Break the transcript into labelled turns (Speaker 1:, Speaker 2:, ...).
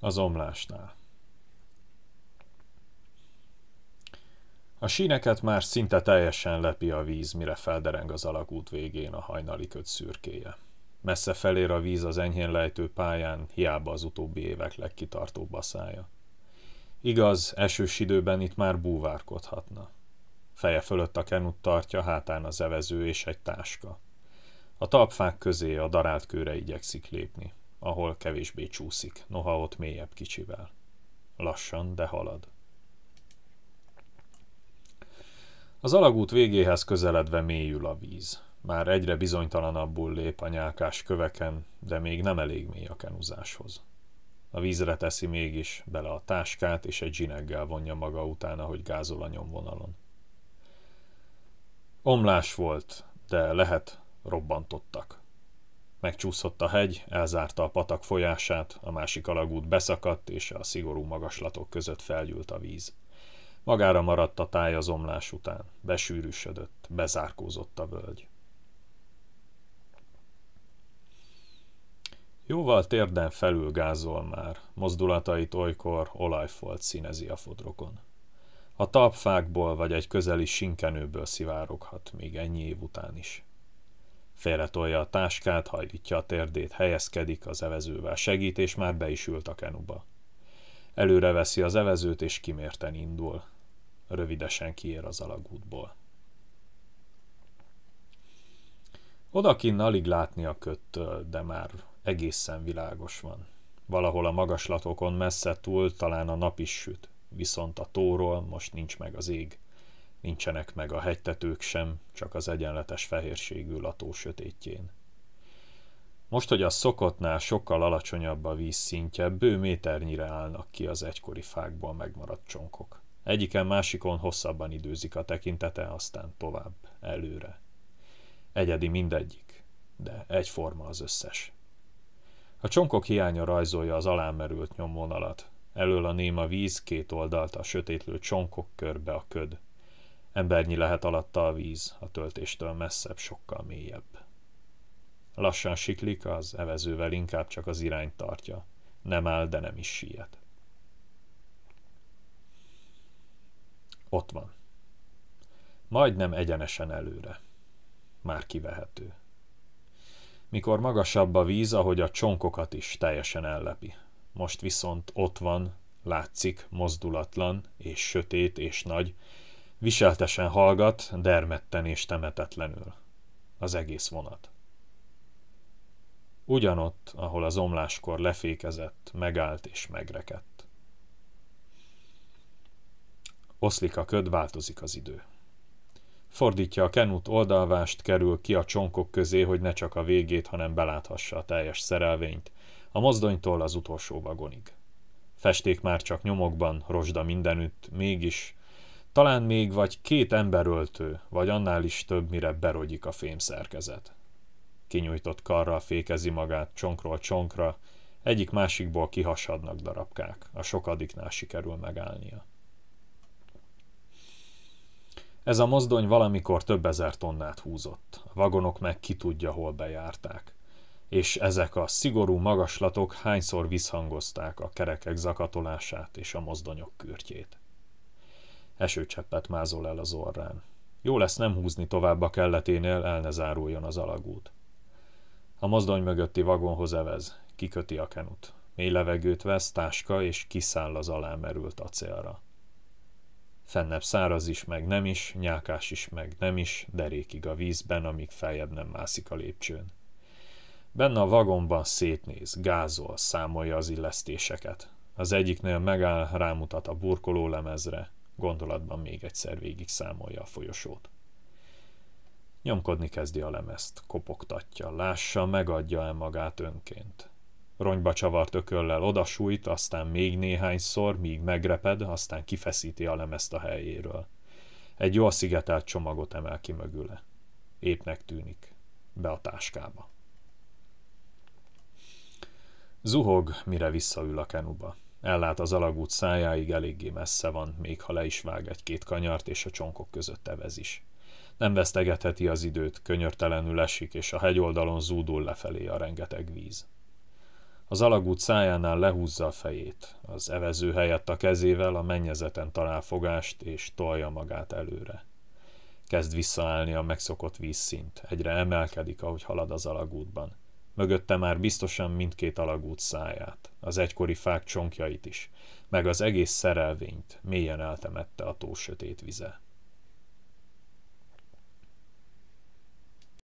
Speaker 1: az omlásnál. A síneket már szinte teljesen lepi a víz, mire feldereng az alagút végén a hajnali köt szürkéje. Messze felér a víz az enyhén lejtő pályán, hiába az utóbbi évek legkitartóbb asszája. Igaz, esős időben itt már búvárkodhatna. Feje fölött a kenut tartja, hátán az evező és egy táska. A talpfák közé a darált kőre igyekszik lépni ahol kevésbé csúszik, noha ott mélyebb kicsivel. Lassan, de halad. Az alagút végéhez közeledve mélyül a víz. Már egyre bizonytalanabbul lép a nyálkás köveken, de még nem elég mély a kenuzáshoz. A vízre teszi mégis, bele a táskát, és egy zsineggel vonja maga utána, hogy gázol a nyomvonalon. Omlás volt, de lehet robbantottak. Megcsúszott a hegy, elzárta a patak folyását, a másik alagút beszakadt, és a szigorú magaslatok között felgyűlt a víz. Magára maradt a táj az omlás után, besűrűsödött, bezárkózott a völgy. Jóval térden felül gázol már, mozdulatait olykor olajfolt színezi a fodrokon. A talpfákból vagy egy közeli sinkenőből szivároghat még ennyi év után is. Félretolja a táskát, hajlítja a térdét, helyezkedik, az evezővel segít, és már be is ült a kenuba. Előre veszi az evezőt, és kimérten indul. Rövidesen kiér az alagútból. Odakinn alig látni a köttől, de már egészen világos van. Valahol a magaslatokon messze túl talán a nap is süt, viszont a tóról most nincs meg az ég nincsenek meg a hegytetők sem, csak az egyenletes fehérségű lató sötétjén. Most, hogy a szokottnál sokkal alacsonyabb a víz szintje, bő méternyire állnak ki az egykori fákból megmaradt csonkok. Egyiken másikon hosszabban időzik a tekintete, aztán tovább, előre. Egyedi mindegyik, de egyforma az összes. A csonkok hiánya rajzolja az alámerült nyomvonalat. Elől a néma víz, két oldalt a sötétlő csonkok körbe a köd, Embernyi lehet alatta a víz, a töltéstől messzebb, sokkal mélyebb. Lassan siklik, az evezővel inkább csak az irányt tartja. Nem áll, de nem is siet. Ott van. Majdnem egyenesen előre. Már kivehető. Mikor magasabb a víz, ahogy a csonkokat is teljesen ellepi. Most viszont ott van, látszik, mozdulatlan, és sötét, és nagy, Viseltesen hallgat, dermedten és temetetlenül. Az egész vonat. Ugyanott, ahol az omláskor lefékezett, megállt és megrekedt. Oszlik a köd, változik az idő. Fordítja a kenút oldalvást, kerül ki a csonkok közé, hogy ne csak a végét, hanem beláthassa a teljes szerelvényt, a mozdonytól az utolsó vagonig. Festék már csak nyomokban, rozsda mindenütt, mégis talán még vagy két emberöltő, vagy annál is több, mire berogyik a fémszerkezet. Kinyújtott karral fékezi magát csonkról csonkra, egyik-másikból kihasadnak darabkák, a sokadiknál sikerül megállnia. Ez a mozdony valamikor több ezer tonnát húzott, a vagonok meg ki tudja, hol bejárták. És ezek a szigorú magaslatok hányszor visszhangozták a kerekek zakatolását és a mozdonyok kürtjét. Esőcseppet mázol el az orrán. Jó lesz nem húzni tovább a kelleténél, el ne záruljon az alagút. A mozdony mögötti vagonhoz evez, kiköti a kenut. Mély levegőt vesz, táska, és kiszáll az alámerült acélra. Fennebb száraz is, meg nem is, nyákás is, meg nem is, derékig a vízben, amíg feljebb nem mászik a lépcsőn. Benne a vagonban szétnéz, gázol, számolja az illesztéseket. Az egyiknél megáll, rámutat a burkoló lemezre. Gondolatban még egyszer végig számolja a folyosót. Nyomkodni kezdi a lemezt, kopogtatja, lássa, megadja-e magát önként. Ronyba csavart ököllel odasújt, aztán még néhányszor, míg megreped, aztán kifeszíti a lemezt a helyéről. Egy jó szigetelt csomagot emel ki mögüle. Épnek tűnik. Be a táskába. Zuhog, mire visszaül a kenuba ellát az alagút szájáig eléggé messze van, még ha le is vág egy-két kanyart, és a csonkok között evez is. Nem vesztegetheti az időt, könyörtelenül esik, és a hegyoldalon zúdul lefelé a rengeteg víz. Az alagút szájánál lehúzza a fejét, az evező helyett a kezével a mennyezeten talál fogást, és tolja magát előre. Kezd visszaállni a megszokott vízszint, egyre emelkedik, ahogy halad az alagútban. Mögötte már biztosan mindkét alagút száját az egykori fák csonkjait is, meg az egész szerelvényt mélyen eltemette a tó sötét vize.